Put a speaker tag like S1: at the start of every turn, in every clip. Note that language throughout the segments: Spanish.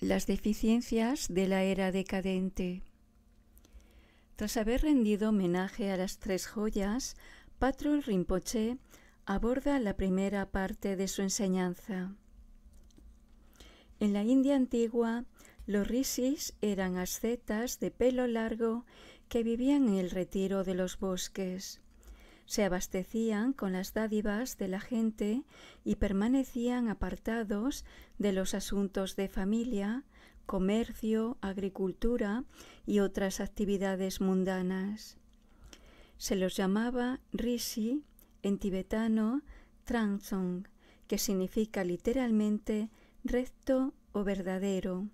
S1: las deficiencias de la era decadente. Tras haber rendido homenaje a las tres joyas, Patrol Rinpoche aborda la primera parte de su enseñanza. En la India antigua, los risis eran ascetas de pelo largo que vivían en el retiro de los bosques se abastecían con las dádivas de la gente y permanecían apartados de los asuntos de familia, comercio, agricultura y otras actividades mundanas. Se los llamaba rishi, en tibetano Trangzong, que significa literalmente recto o verdadero,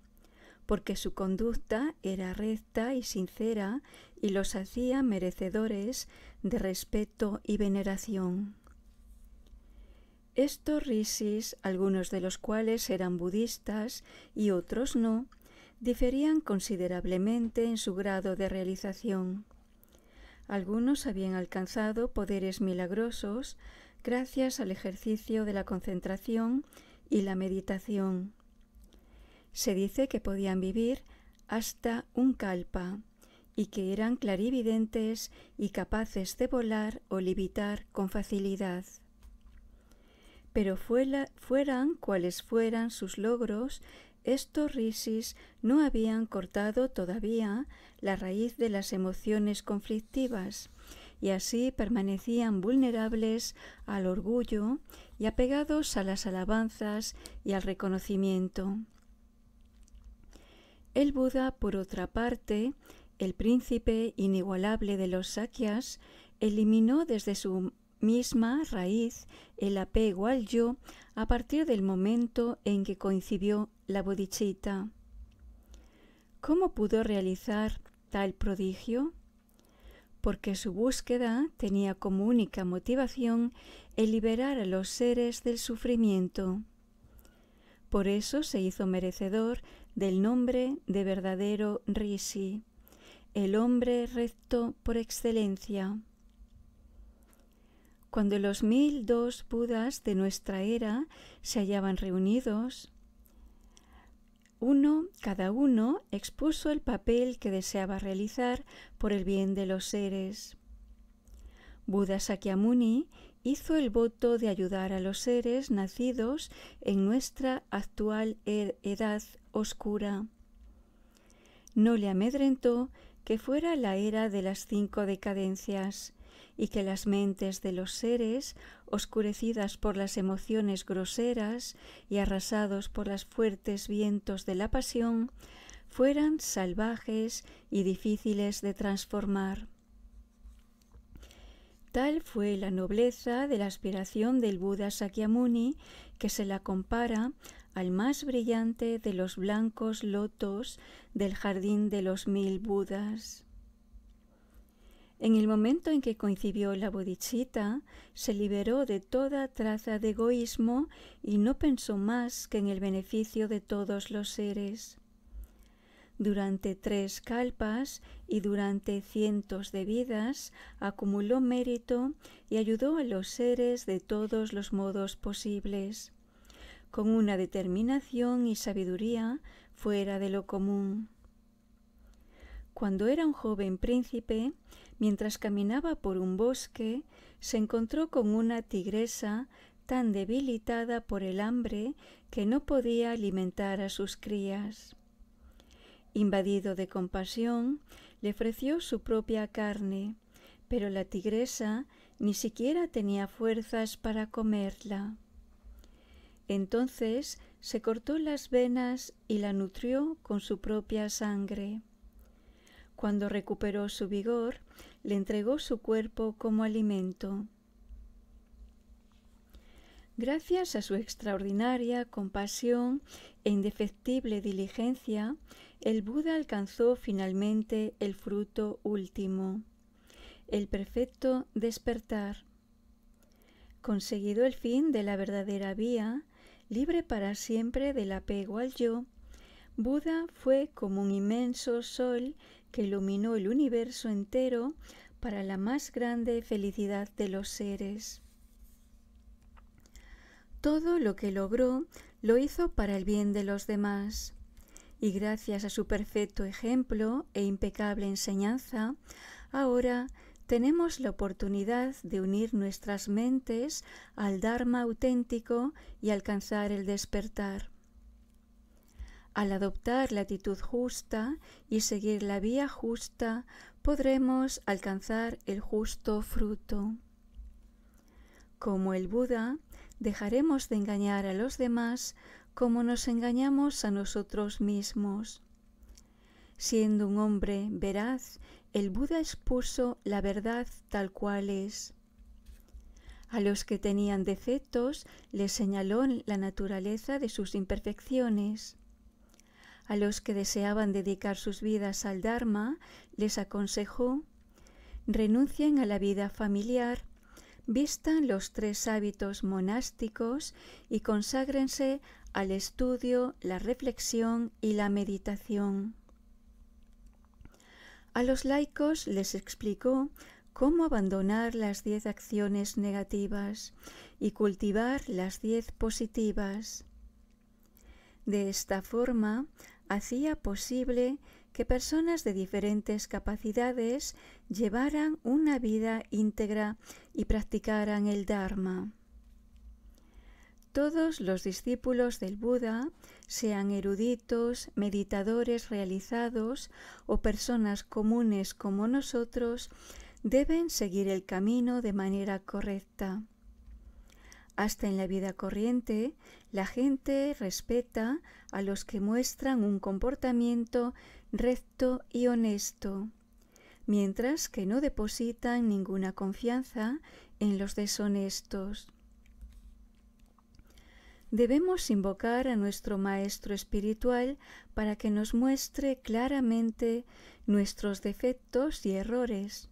S1: porque su conducta era recta y sincera y los hacía merecedores de respeto y veneración. Estos rishis, algunos de los cuales eran budistas y otros no, diferían considerablemente en su grado de realización. Algunos habían alcanzado poderes milagrosos gracias al ejercicio de la concentración y la meditación. Se dice que podían vivir hasta un kalpa, y que eran clarividentes y capaces de volar o levitar con facilidad. Pero fueran cuales fueran sus logros, estos risis no habían cortado todavía la raíz de las emociones conflictivas y así permanecían vulnerables al orgullo y apegados a las alabanzas y al reconocimiento. El Buda, por otra parte, el príncipe inigualable de los Sakyas eliminó desde su misma raíz el apego al yo a partir del momento en que coincidió la bodichita. ¿Cómo pudo realizar tal prodigio? Porque su búsqueda tenía como única motivación el liberar a los seres del sufrimiento. Por eso se hizo merecedor del nombre de verdadero Rishi el hombre recto por excelencia. Cuando los mil dos Budas de nuestra era se hallaban reunidos, uno, cada uno, expuso el papel que deseaba realizar por el bien de los seres. Buda Sakyamuni hizo el voto de ayudar a los seres nacidos en nuestra actual edad oscura. No le amedrentó que fuera la era de las cinco decadencias y que las mentes de los seres, oscurecidas por las emociones groseras y arrasados por los fuertes vientos de la pasión, fueran salvajes y difíciles de transformar. Tal fue la nobleza de la aspiración del Buda Sakyamuni que se la compara al más brillante de los blancos lotos del jardín de los mil Budas. En el momento en que concibió la bodichita, se liberó de toda traza de egoísmo y no pensó más que en el beneficio de todos los seres. Durante tres calpas y durante cientos de vidas acumuló mérito y ayudó a los seres de todos los modos posibles con una determinación y sabiduría fuera de lo común. Cuando era un joven príncipe, mientras caminaba por un bosque, se encontró con una tigresa tan debilitada por el hambre que no podía alimentar a sus crías. Invadido de compasión, le ofreció su propia carne, pero la tigresa ni siquiera tenía fuerzas para comerla. Entonces se cortó las venas y la nutrió con su propia sangre. Cuando recuperó su vigor, le entregó su cuerpo como alimento. Gracias a su extraordinaria compasión e indefectible diligencia, el Buda alcanzó finalmente el fruto último, el perfecto despertar. Conseguido el fin de la verdadera vía, libre para siempre del apego al yo, Buda fue como un inmenso sol que iluminó el universo entero para la más grande felicidad de los seres. Todo lo que logró lo hizo para el bien de los demás, y gracias a su perfecto ejemplo e impecable enseñanza, ahora tenemos la oportunidad de unir nuestras mentes al Dharma auténtico y alcanzar el despertar. Al adoptar la actitud justa y seguir la vía justa, podremos alcanzar el justo fruto. Como el Buda, dejaremos de engañar a los demás como nos engañamos a nosotros mismos. Siendo un hombre veraz el Buda expuso la verdad tal cual es. A los que tenían defectos les señaló la naturaleza de sus imperfecciones. A los que deseaban dedicar sus vidas al Dharma les aconsejó renuncien a la vida familiar, vistan los tres hábitos monásticos y conságrense al estudio, la reflexión y la meditación. A los laicos les explicó cómo abandonar las diez acciones negativas y cultivar las diez positivas. De esta forma, hacía posible que personas de diferentes capacidades llevaran una vida íntegra y practicaran el Dharma. Todos los discípulos del Buda sean eruditos, meditadores realizados o personas comunes como nosotros, deben seguir el camino de manera correcta. Hasta en la vida corriente, la gente respeta a los que muestran un comportamiento recto y honesto, mientras que no depositan ninguna confianza en los deshonestos. Debemos invocar a nuestro Maestro Espiritual para que nos muestre claramente nuestros defectos y errores,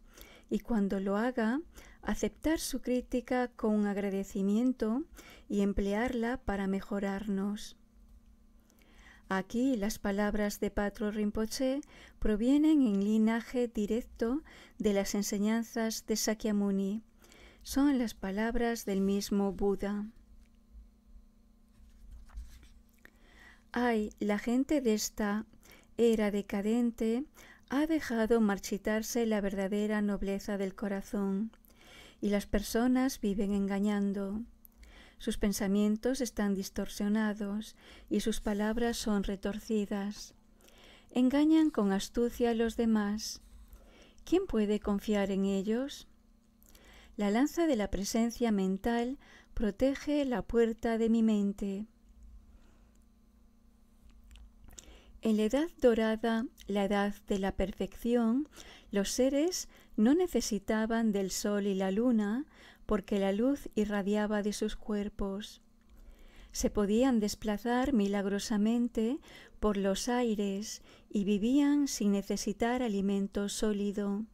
S1: y cuando lo haga, aceptar su crítica con agradecimiento y emplearla para mejorarnos. Aquí las palabras de Patro Rinpoche provienen en linaje directo de las enseñanzas de Sakyamuni. Son las palabras del mismo Buda. Ay, la gente de esta era decadente ha dejado marchitarse la verdadera nobleza del corazón, y las personas viven engañando. Sus pensamientos están distorsionados y sus palabras son retorcidas. Engañan con astucia a los demás. ¿Quién puede confiar en ellos? La lanza de la presencia mental protege la puerta de mi mente En la edad dorada, la edad de la perfección, los seres no necesitaban del sol y la luna porque la luz irradiaba de sus cuerpos. Se podían desplazar milagrosamente por los aires y vivían sin necesitar alimento sólido.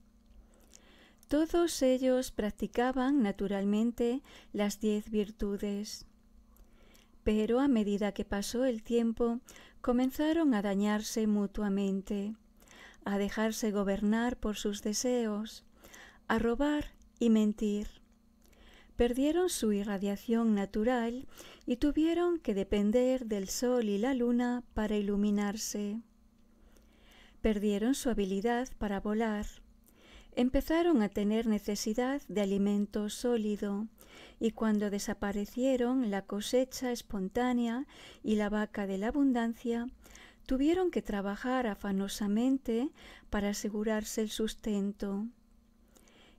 S1: Todos ellos practicaban naturalmente las diez virtudes. Pero a medida que pasó el tiempo, comenzaron a dañarse mutuamente, a dejarse gobernar por sus deseos, a robar y mentir. Perdieron su irradiación natural y tuvieron que depender del sol y la luna para iluminarse. Perdieron su habilidad para volar. Empezaron a tener necesidad de alimento sólido, y cuando desaparecieron la cosecha espontánea y la vaca de la abundancia, tuvieron que trabajar afanosamente para asegurarse el sustento.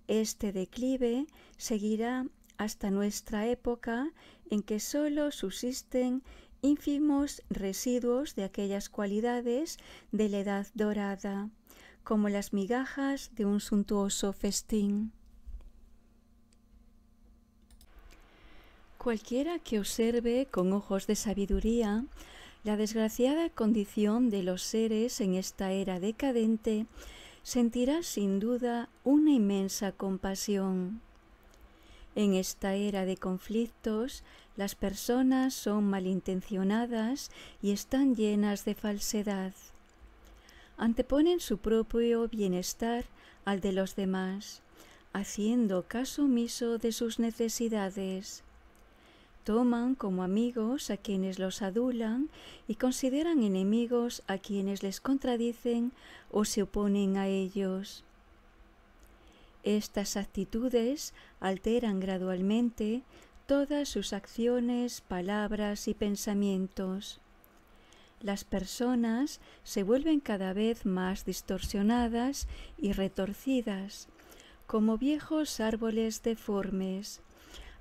S1: Este declive seguirá hasta nuestra época en que sólo subsisten ínfimos residuos de aquellas cualidades de la edad dorada, como las migajas de un suntuoso festín. Cualquiera que observe con ojos de sabiduría la desgraciada condición de los seres en esta era decadente sentirá sin duda una inmensa compasión. En esta era de conflictos, las personas son malintencionadas y están llenas de falsedad. Anteponen su propio bienestar al de los demás, haciendo caso omiso de sus necesidades Toman como amigos a quienes los adulan y consideran enemigos a quienes les contradicen o se oponen a ellos. Estas actitudes alteran gradualmente todas sus acciones, palabras y pensamientos. Las personas se vuelven cada vez más distorsionadas y retorcidas, como viejos árboles deformes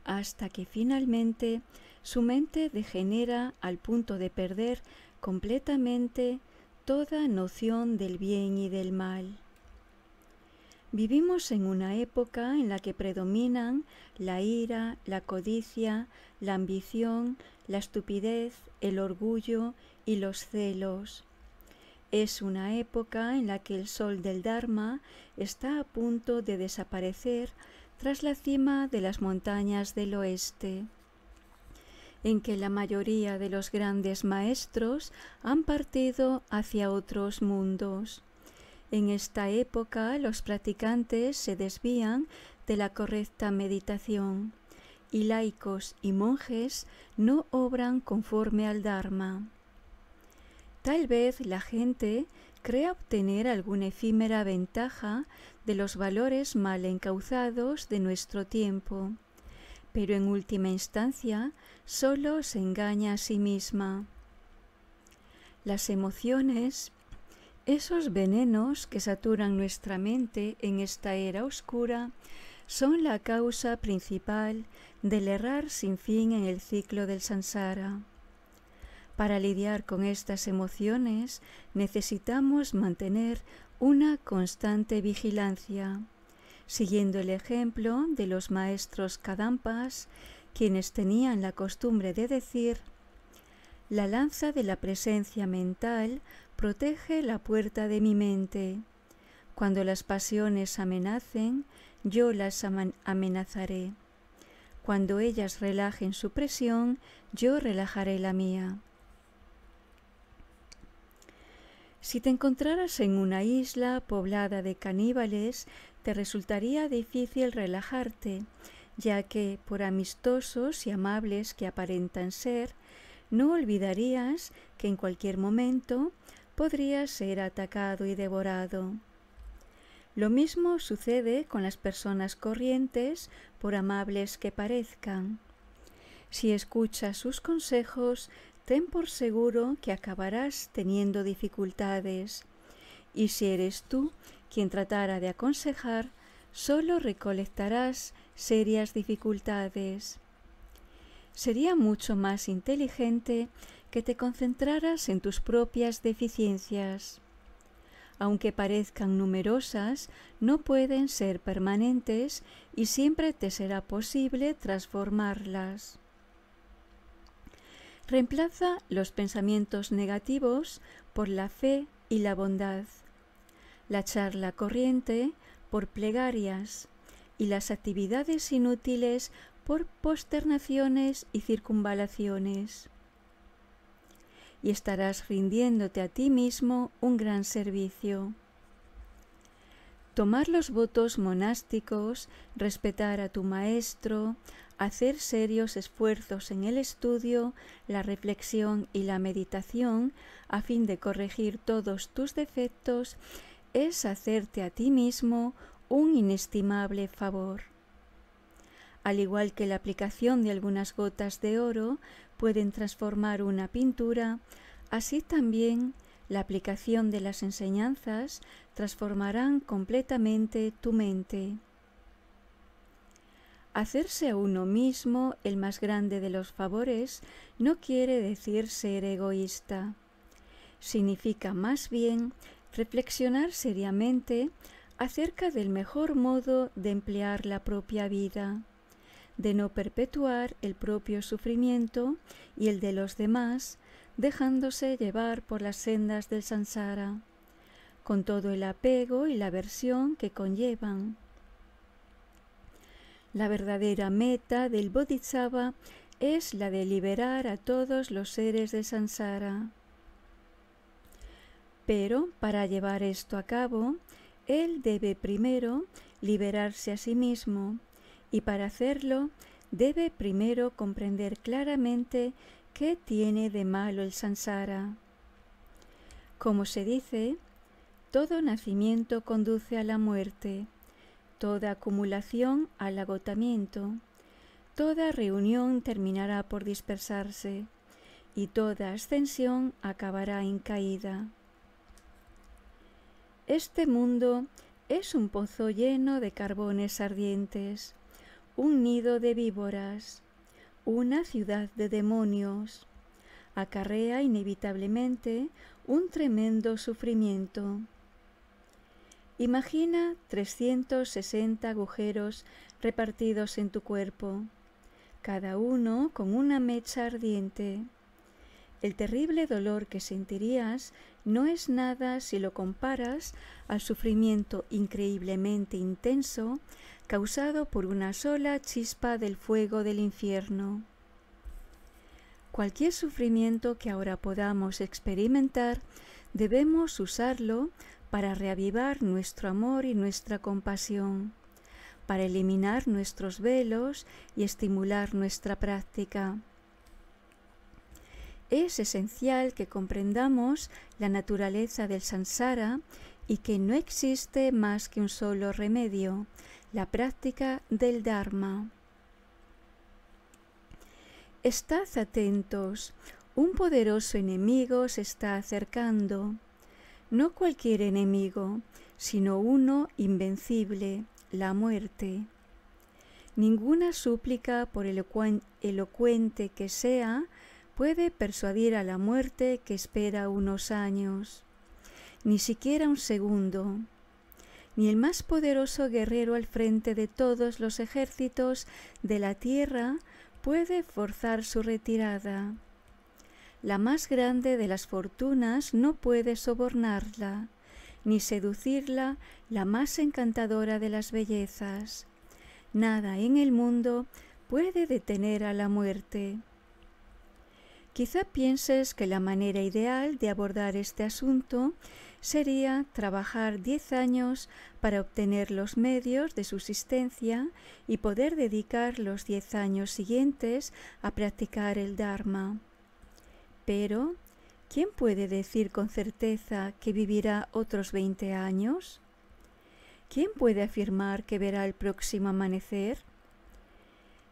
S1: hasta que finalmente su mente degenera al punto de perder completamente toda noción del bien y del mal. Vivimos en una época en la que predominan la ira, la codicia, la ambición, la estupidez, el orgullo y los celos. Es una época en la que el sol del Dharma está a punto de desaparecer tras la cima de las montañas del oeste, en que la mayoría de los grandes maestros han partido hacia otros mundos. En esta época los practicantes se desvían de la correcta meditación y laicos y monjes no obran conforme al Dharma. Tal vez la gente cree obtener alguna efímera ventaja de los valores mal encauzados de nuestro tiempo, pero en última instancia solo se engaña a sí misma. Las emociones, esos venenos que saturan nuestra mente en esta era oscura, son la causa principal del errar sin fin en el ciclo del sansara. Para lidiar con estas emociones necesitamos mantener una constante vigilancia, siguiendo el ejemplo de los maestros Kadampas, quienes tenían la costumbre de decir, la lanza de la presencia mental protege la puerta de mi mente. Cuando las pasiones amenacen, yo las amenazaré. Cuando ellas relajen su presión, yo relajaré la mía. Si te encontraras en una isla poblada de caníbales, te resultaría difícil relajarte, ya que, por amistosos y amables que aparentan ser, no olvidarías que en cualquier momento podrías ser atacado y devorado. Lo mismo sucede con las personas corrientes, por amables que parezcan. Si escuchas sus consejos, ten por seguro que acabarás teniendo dificultades, y si eres tú quien tratara de aconsejar, solo recolectarás serias dificultades. Sería mucho más inteligente que te concentraras en tus propias deficiencias. Aunque parezcan numerosas, no pueden ser permanentes y siempre te será posible transformarlas. Reemplaza los pensamientos negativos por la fe y la bondad, la charla corriente por plegarias y las actividades inútiles por posternaciones y circunvalaciones. Y estarás rindiéndote a ti mismo un gran servicio. Tomar los votos monásticos, respetar a tu maestro, hacer serios esfuerzos en el estudio, la reflexión y la meditación a fin de corregir todos tus defectos es hacerte a ti mismo un inestimable favor. Al igual que la aplicación de algunas gotas de oro pueden transformar una pintura, así también la aplicación de las enseñanzas transformarán completamente tu mente. Hacerse a uno mismo el más grande de los favores no quiere decir ser egoísta. Significa más bien reflexionar seriamente acerca del mejor modo de emplear la propia vida, de no perpetuar el propio sufrimiento y el de los demás, dejándose llevar por las sendas del sansara con todo el apego y la aversión que conllevan. La verdadera meta del Bodhisattva es la de liberar a todos los seres de Sansara. Pero para llevar esto a cabo, él debe primero liberarse a sí mismo y para hacerlo debe primero comprender claramente qué tiene de malo el Sansara. Como se dice, todo nacimiento conduce a la muerte, toda acumulación al agotamiento, toda reunión terminará por dispersarse y toda ascensión acabará en caída. Este mundo es un pozo lleno de carbones ardientes, un nido de víboras, una ciudad de demonios. Acarrea inevitablemente un tremendo sufrimiento. Imagina 360 agujeros repartidos en tu cuerpo, cada uno con una mecha ardiente. El terrible dolor que sentirías no es nada si lo comparas al sufrimiento increíblemente intenso causado por una sola chispa del fuego del infierno. Cualquier sufrimiento que ahora podamos experimentar debemos usarlo para reavivar nuestro amor y nuestra compasión, para eliminar nuestros velos y estimular nuestra práctica. Es esencial que comprendamos la naturaleza del sansara y que no existe más que un solo remedio, la práctica del Dharma. Estad atentos, un poderoso enemigo se está acercando no cualquier enemigo, sino uno invencible, la muerte. Ninguna súplica, por elocuente que sea, puede persuadir a la muerte que espera unos años, ni siquiera un segundo. Ni el más poderoso guerrero al frente de todos los ejércitos de la tierra puede forzar su retirada la más grande de las fortunas no puede sobornarla, ni seducirla la más encantadora de las bellezas. Nada en el mundo puede detener a la muerte. Quizá pienses que la manera ideal de abordar este asunto sería trabajar diez años para obtener los medios de subsistencia y poder dedicar los diez años siguientes a practicar el Dharma. Pero, ¿quién puede decir con certeza que vivirá otros 20 años? ¿Quién puede afirmar que verá el próximo amanecer?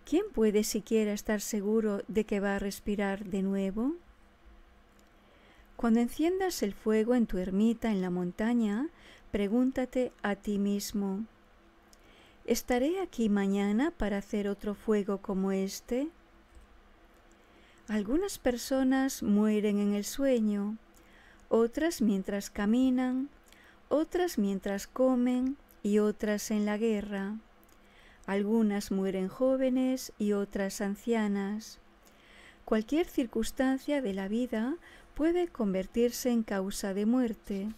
S1: ¿Quién puede siquiera estar seguro de que va a respirar de nuevo? Cuando enciendas el fuego en tu ermita en la montaña, pregúntate a ti mismo, ¿estaré aquí mañana para hacer otro fuego como este? Algunas personas mueren en el sueño, otras mientras caminan, otras mientras comen y otras en la guerra. Algunas mueren jóvenes y otras ancianas. Cualquier circunstancia de la vida puede convertirse en causa de muerte.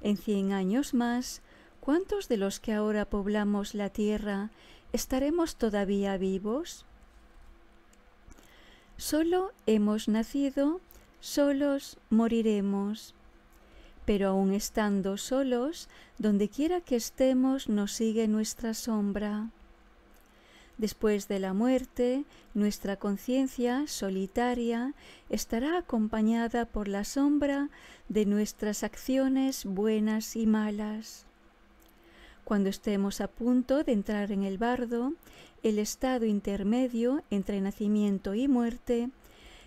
S1: En cien años más, ¿cuántos de los que ahora poblamos la tierra estaremos todavía vivos? Solo hemos nacido, solos moriremos. Pero aun estando solos, dondequiera que estemos nos sigue nuestra sombra. Después de la muerte, nuestra conciencia solitaria estará acompañada por la sombra de nuestras acciones buenas y malas. Cuando estemos a punto de entrar en el bardo, el estado intermedio entre nacimiento y muerte,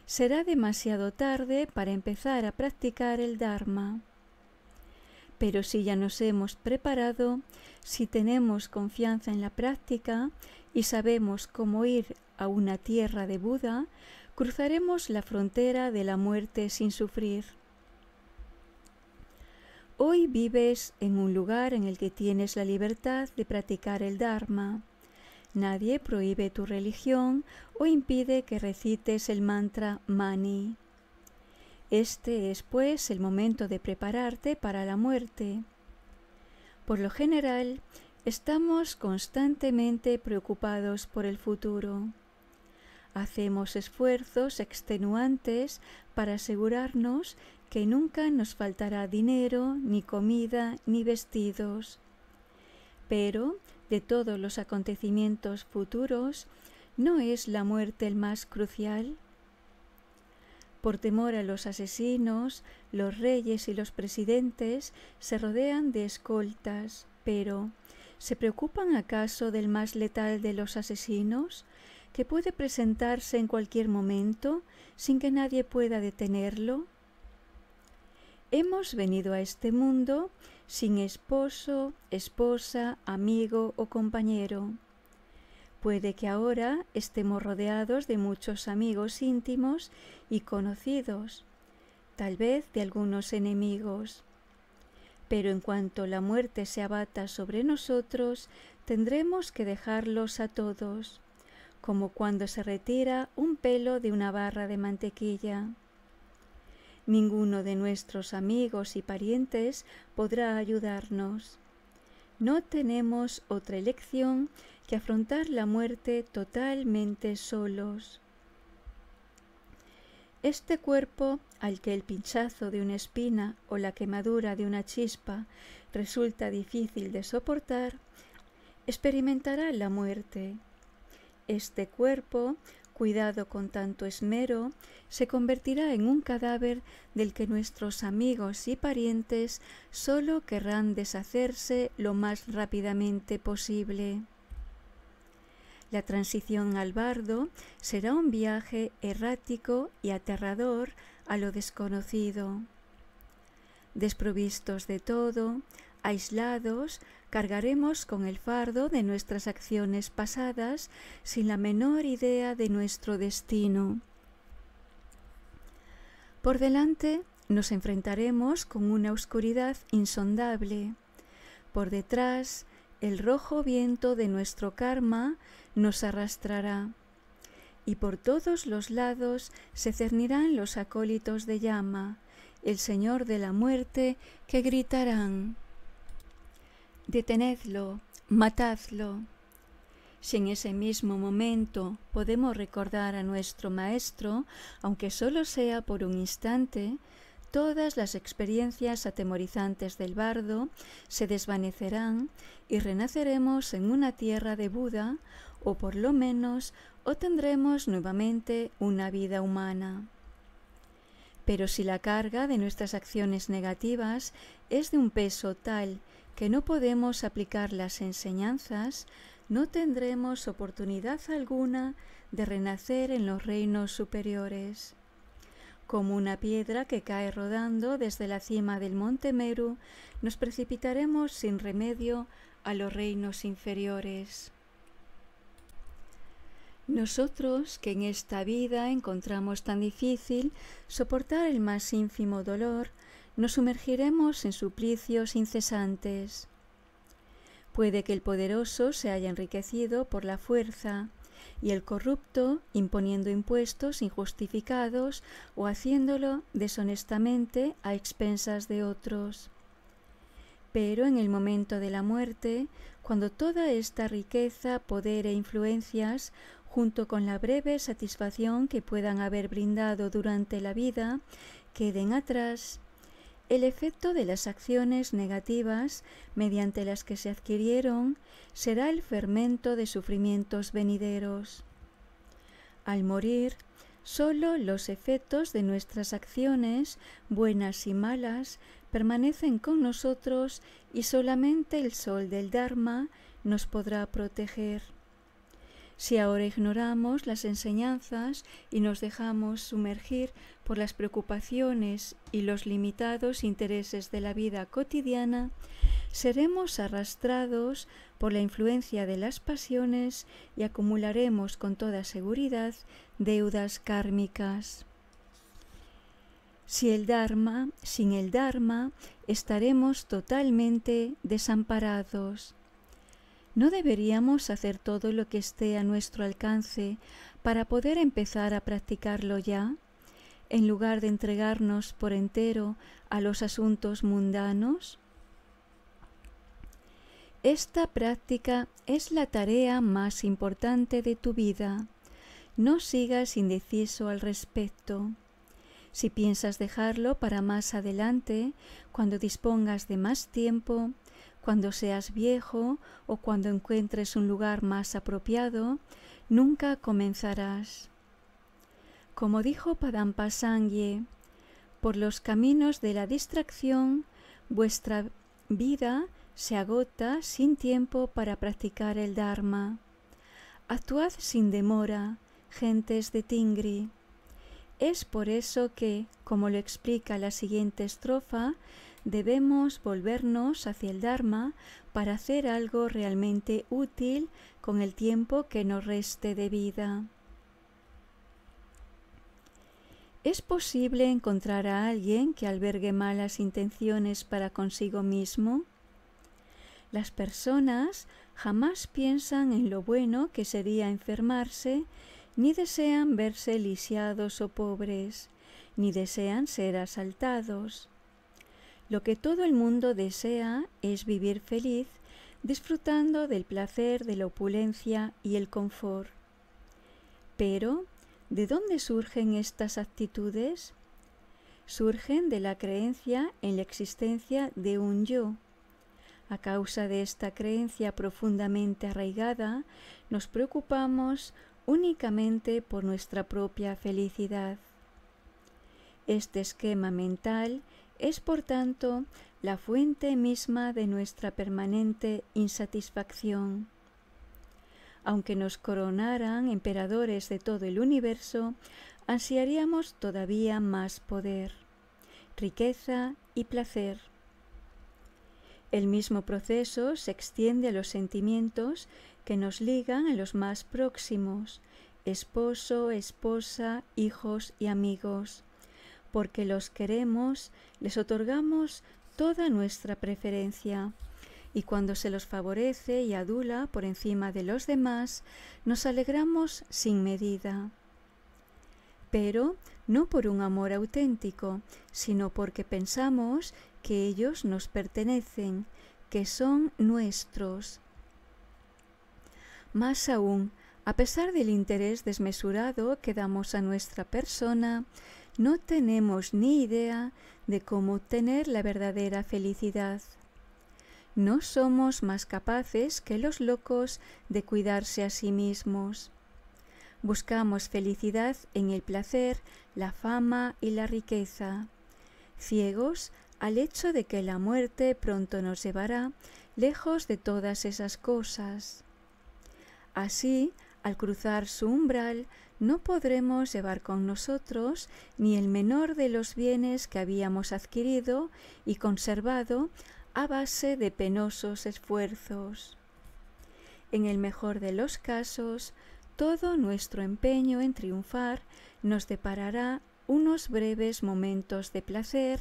S1: será demasiado tarde para empezar a practicar el Dharma. Pero si ya nos hemos preparado, si tenemos confianza en la práctica y sabemos cómo ir a una tierra de Buda, cruzaremos la frontera de la muerte sin sufrir. Hoy vives en un lugar en el que tienes la libertad de practicar el Dharma. Nadie prohíbe tu religión o impide que recites el mantra Mani. Este es pues el momento de prepararte para la muerte. Por lo general, estamos constantemente preocupados por el futuro. Hacemos esfuerzos extenuantes para asegurarnos que nunca nos faltará dinero, ni comida, ni vestidos. Pero de todos los acontecimientos futuros, ¿no es la muerte el más crucial? Por temor a los asesinos, los reyes y los presidentes se rodean de escoltas, pero ¿se preocupan acaso del más letal de los asesinos, que puede presentarse en cualquier momento sin que nadie pueda detenerlo? Hemos venido a este mundo sin esposo, esposa, amigo o compañero. Puede que ahora estemos rodeados de muchos amigos íntimos y conocidos, tal vez de algunos enemigos. Pero en cuanto la muerte se abata sobre nosotros, tendremos que dejarlos a todos, como cuando se retira un pelo de una barra de mantequilla. Ninguno de nuestros amigos y parientes podrá ayudarnos. No tenemos otra elección que afrontar la muerte totalmente solos. Este cuerpo, al que el pinchazo de una espina o la quemadura de una chispa resulta difícil de soportar, experimentará la muerte. Este cuerpo, cuidado con tanto esmero, se convertirá en un cadáver del que nuestros amigos y parientes solo querrán deshacerse lo más rápidamente posible. La transición al bardo será un viaje errático y aterrador a lo desconocido. Desprovistos de todo, aislados, cargaremos con el fardo de nuestras acciones pasadas sin la menor idea de nuestro destino. Por delante nos enfrentaremos con una oscuridad insondable. Por detrás, el rojo viento de nuestro karma nos arrastrará. Y por todos los lados se cernirán los acólitos de llama, el Señor de la muerte, que gritarán detenedlo, matadlo. Si en ese mismo momento podemos recordar a nuestro Maestro, aunque solo sea por un instante, todas las experiencias atemorizantes del bardo se desvanecerán y renaceremos en una tierra de Buda, o por lo menos obtendremos nuevamente una vida humana. Pero si la carga de nuestras acciones negativas es de un peso tal que no podemos aplicar las enseñanzas, no tendremos oportunidad alguna de renacer en los reinos superiores. Como una piedra que cae rodando desde la cima del monte Meru, nos precipitaremos sin remedio a los reinos inferiores. Nosotros, que en esta vida encontramos tan difícil soportar el más ínfimo dolor, nos sumergiremos en suplicios incesantes. Puede que el poderoso se haya enriquecido por la fuerza y el corrupto imponiendo impuestos injustificados o haciéndolo deshonestamente a expensas de otros. Pero en el momento de la muerte, cuando toda esta riqueza, poder e influencias, junto con la breve satisfacción que puedan haber brindado durante la vida, queden atrás, el efecto de las acciones negativas mediante las que se adquirieron será el fermento de sufrimientos venideros. Al morir, solo los efectos de nuestras acciones, buenas y malas, permanecen con nosotros y solamente el sol del Dharma nos podrá proteger. Si ahora ignoramos las enseñanzas y nos dejamos sumergir por las preocupaciones y los limitados intereses de la vida cotidiana, seremos arrastrados por la influencia de las pasiones y acumularemos con toda seguridad deudas kármicas. Si el Dharma, sin el Dharma, estaremos totalmente desamparados. ¿No deberíamos hacer todo lo que esté a nuestro alcance para poder empezar a practicarlo ya? en lugar de entregarnos por entero a los asuntos mundanos? Esta práctica es la tarea más importante de tu vida. No sigas indeciso al respecto. Si piensas dejarlo para más adelante, cuando dispongas de más tiempo, cuando seas viejo o cuando encuentres un lugar más apropiado, nunca comenzarás. Como dijo Sangye, por los caminos de la distracción vuestra vida se agota sin tiempo para practicar el Dharma. Actuad sin demora, gentes de Tingri. Es por eso que, como lo explica la siguiente estrofa, debemos volvernos hacia el Dharma para hacer algo realmente útil con el tiempo que nos reste de vida. ¿Es posible encontrar a alguien que albergue malas intenciones para consigo mismo? Las personas jamás piensan en lo bueno que sería enfermarse, ni desean verse lisiados o pobres, ni desean ser asaltados. Lo que todo el mundo desea es vivir feliz, disfrutando del placer de la opulencia y el confort. Pero ¿De dónde surgen estas actitudes? Surgen de la creencia en la existencia de un yo. A causa de esta creencia profundamente arraigada, nos preocupamos únicamente por nuestra propia felicidad. Este esquema mental es, por tanto, la fuente misma de nuestra permanente insatisfacción aunque nos coronaran emperadores de todo el universo, ansiaríamos todavía más poder, riqueza y placer. El mismo proceso se extiende a los sentimientos que nos ligan a los más próximos, esposo, esposa, hijos y amigos. Porque los queremos, les otorgamos toda nuestra preferencia y cuando se los favorece y adula por encima de los demás, nos alegramos sin medida. Pero no por un amor auténtico, sino porque pensamos que ellos nos pertenecen, que son nuestros. Más aún, a pesar del interés desmesurado que damos a nuestra persona, no tenemos ni idea de cómo obtener la verdadera felicidad no somos más capaces que los locos de cuidarse a sí mismos. Buscamos felicidad en el placer, la fama y la riqueza. Ciegos al hecho de que la muerte pronto nos llevará lejos de todas esas cosas. Así, al cruzar su umbral, no podremos llevar con nosotros ni el menor de los bienes que habíamos adquirido y conservado a base de penosos esfuerzos. En el mejor de los casos, todo nuestro empeño en triunfar nos deparará unos breves momentos de placer,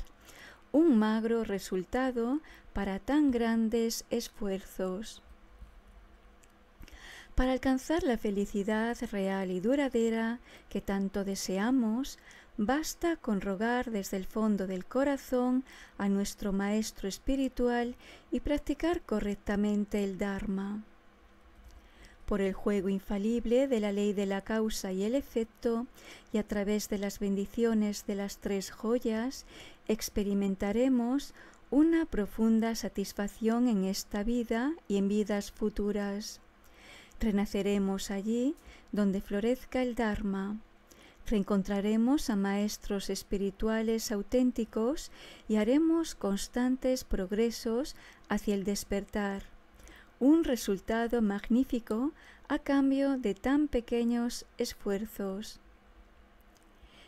S1: un magro resultado para tan grandes esfuerzos. Para alcanzar la felicidad real y duradera que tanto deseamos, Basta con rogar desde el fondo del corazón a nuestro Maestro espiritual y practicar correctamente el Dharma. Por el juego infalible de la ley de la causa y el efecto, y a través de las bendiciones de las tres joyas, experimentaremos una profunda satisfacción en esta vida y en vidas futuras. Renaceremos allí donde florezca el Dharma reencontraremos a maestros espirituales auténticos y haremos constantes progresos hacia el despertar, un resultado magnífico a cambio de tan pequeños esfuerzos.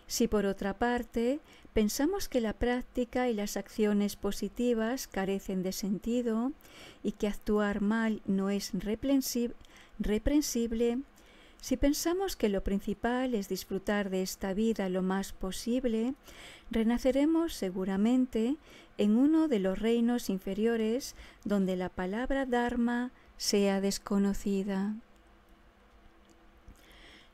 S1: Si por otra parte pensamos que la práctica y las acciones positivas carecen de sentido y que actuar mal no es reprensible, si pensamos que lo principal es disfrutar de esta vida lo más posible, renaceremos seguramente en uno de los reinos inferiores donde la palabra Dharma sea desconocida.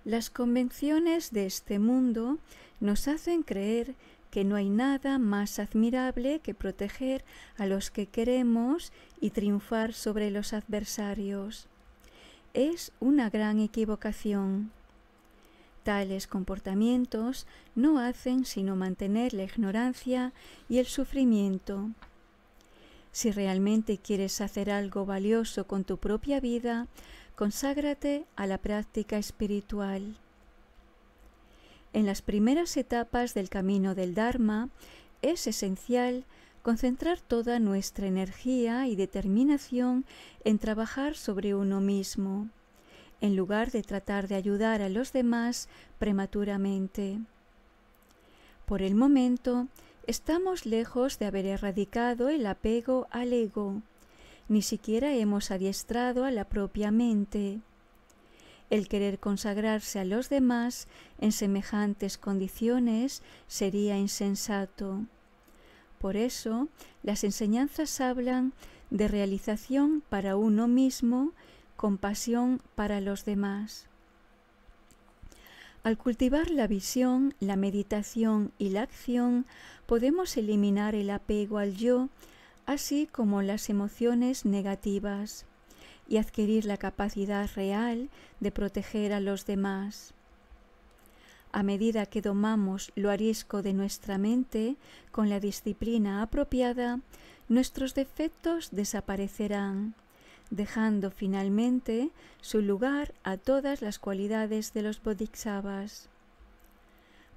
S1: Las convenciones de este mundo nos hacen creer que no hay nada más admirable que proteger a los que queremos y triunfar sobre los adversarios es una gran equivocación. Tales comportamientos no hacen sino mantener la ignorancia y el sufrimiento. Si realmente quieres hacer algo valioso con tu propia vida, conságrate a la práctica espiritual. En las primeras etapas del camino del Dharma es esencial concentrar toda nuestra energía y determinación en trabajar sobre uno mismo, en lugar de tratar de ayudar a los demás prematuramente. Por el momento, estamos lejos de haber erradicado el apego al ego, ni siquiera hemos adiestrado a la propia mente. El querer consagrarse a los demás en semejantes condiciones sería insensato. Por eso, las enseñanzas hablan de realización para uno mismo, compasión para los demás. Al cultivar la visión, la meditación y la acción, podemos eliminar el apego al yo, así como las emociones negativas, y adquirir la capacidad real de proteger a los demás. A medida que domamos lo arisco de nuestra mente con la disciplina apropiada, nuestros defectos desaparecerán, dejando finalmente su lugar a todas las cualidades de los bodhisattvas.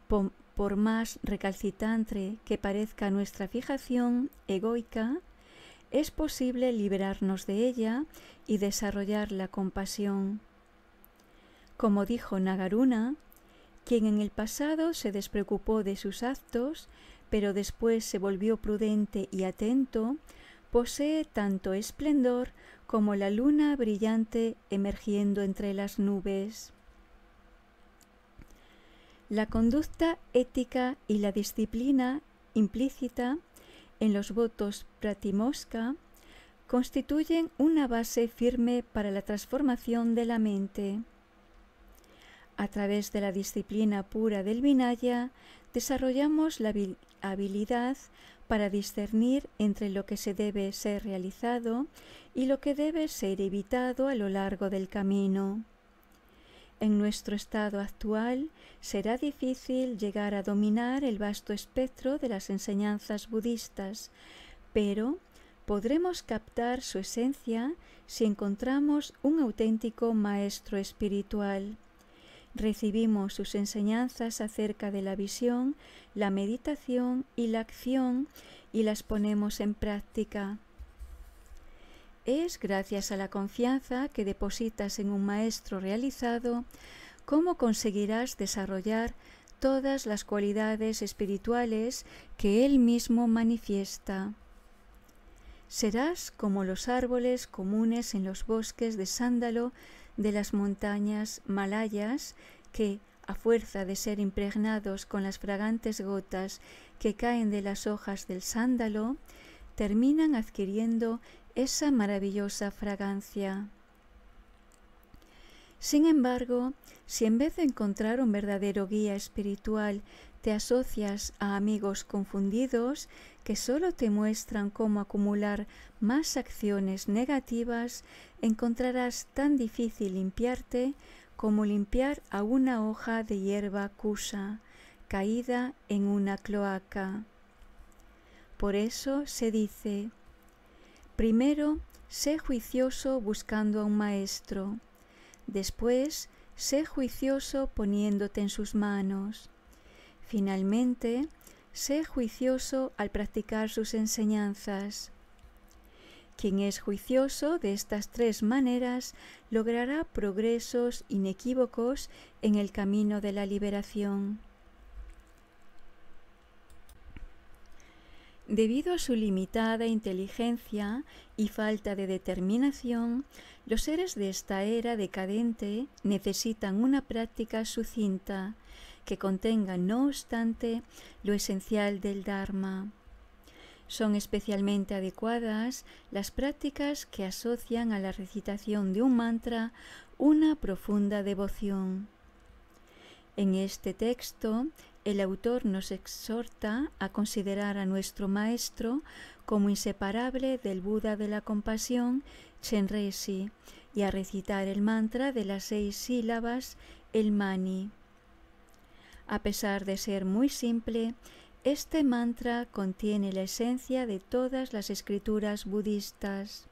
S1: Por, más recalcitante que parezca nuestra fijación egoica, es posible liberarnos de ella y desarrollar la compasión. Como dijo Nagaruna, quien en el pasado se despreocupó de sus actos, pero después se volvió prudente y atento, posee tanto esplendor como la luna brillante emergiendo entre las nubes. La conducta ética y la disciplina implícita en los votos pratimosca constituyen una base firme para la transformación de la mente. A través de la disciplina pura del vinaya, desarrollamos la habilidad para discernir entre lo que se debe ser realizado y lo que debe ser evitado a lo largo del camino. En nuestro estado actual será difícil llegar a dominar el vasto espectro de las enseñanzas budistas, pero podremos captar su esencia si encontramos un auténtico maestro espiritual recibimos sus enseñanzas acerca de la visión, la meditación y la acción y las ponemos en práctica. Es gracias a la confianza que depositas en un maestro realizado cómo conseguirás desarrollar todas las cualidades espirituales que él mismo manifiesta. Serás como los árboles comunes en los bosques de sándalo de las montañas malayas que, a fuerza de ser impregnados con las fragantes gotas que caen de las hojas del sándalo, terminan adquiriendo esa maravillosa fragancia. Sin embargo, si en vez de encontrar un verdadero guía espiritual te asocias a amigos confundidos que solo te muestran cómo acumular más acciones negativas, encontrarás tan difícil limpiarte como limpiar a una hoja de hierba cusa caída en una cloaca. Por eso se dice, primero, sé juicioso buscando a un maestro, después, sé juicioso poniéndote en sus manos Finalmente, sé juicioso al practicar sus enseñanzas. Quien es juicioso de estas tres maneras logrará progresos inequívocos en el camino de la liberación. Debido a su limitada inteligencia y falta de determinación, los seres de esta era decadente necesitan una práctica sucinta, que contenga, no obstante, lo esencial del Dharma. Son especialmente adecuadas las prácticas que asocian a la recitación de un mantra una profunda devoción. En este texto, el autor nos exhorta a considerar a nuestro Maestro como inseparable del Buda de la compasión, Chenresi, y a recitar el mantra de las seis sílabas, el Mani. A pesar de ser muy simple, este mantra contiene la esencia de todas las escrituras budistas.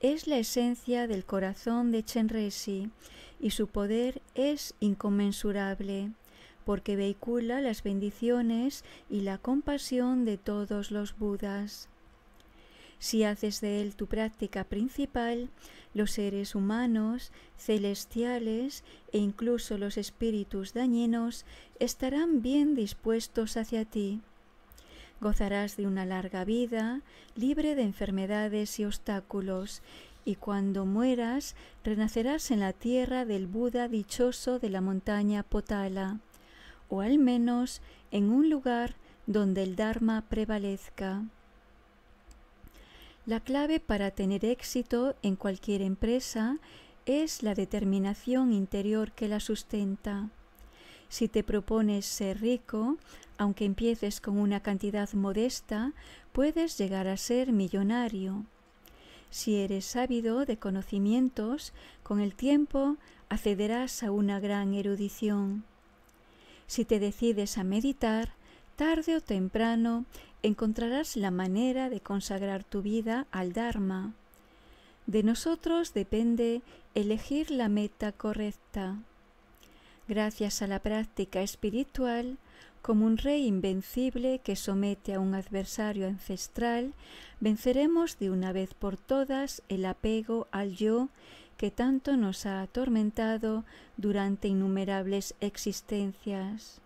S1: Es la esencia del corazón de Chenresi y su poder es inconmensurable, porque vehicula las bendiciones y la compasión de todos los Budas. Si haces de él tu práctica principal, los seres humanos, celestiales e incluso los espíritus dañinos estarán bien dispuestos hacia ti. Gozarás de una larga vida, libre de enfermedades y obstáculos, y cuando mueras renacerás en la tierra del Buda dichoso de la montaña Potala, o al menos en un lugar donde el Dharma prevalezca. La clave para tener éxito en cualquier empresa es la determinación interior que la sustenta. Si te propones ser rico, aunque empieces con una cantidad modesta, puedes llegar a ser millonario. Si eres ávido de conocimientos, con el tiempo accederás a una gran erudición. Si te decides a meditar, Tarde o temprano encontrarás la manera de consagrar tu vida al Dharma. De nosotros depende elegir la meta correcta. Gracias a la práctica espiritual, como un rey invencible que somete a un adversario ancestral, venceremos de una vez por todas el apego al yo que tanto nos ha atormentado durante innumerables existencias.